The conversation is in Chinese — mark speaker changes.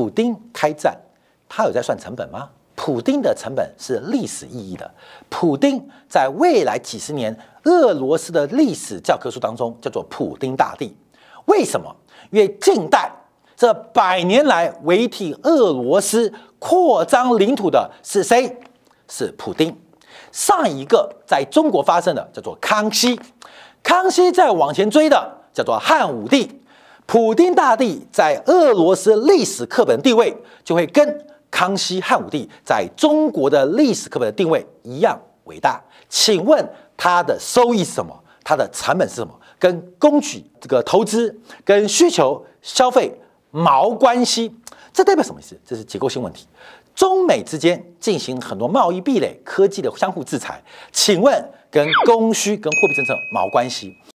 Speaker 1: 普京开战，他有在算成本吗？普京的成本是历史意义的。普京在未来几十年，俄罗斯的历史教科书当中叫做“普丁大帝”。为什么？因为近代这百年来，维体俄罗斯扩张领土的是谁？是普丁。上一个在中国发生的叫做康熙，康熙再往前追的叫做汉武帝。普丁大帝在俄罗斯历史课本的地位，就会跟康熙、汉武帝在中国的历史课本的定位一样伟大。请问他的收益是什么？他的成本是什么？跟供给这个投资、跟需求、消费毛关系？这代表什么意思？这是结构性问题。中美之间进行很多贸易壁垒、科技的相互制裁。请问跟供需、跟货币政策毛关系？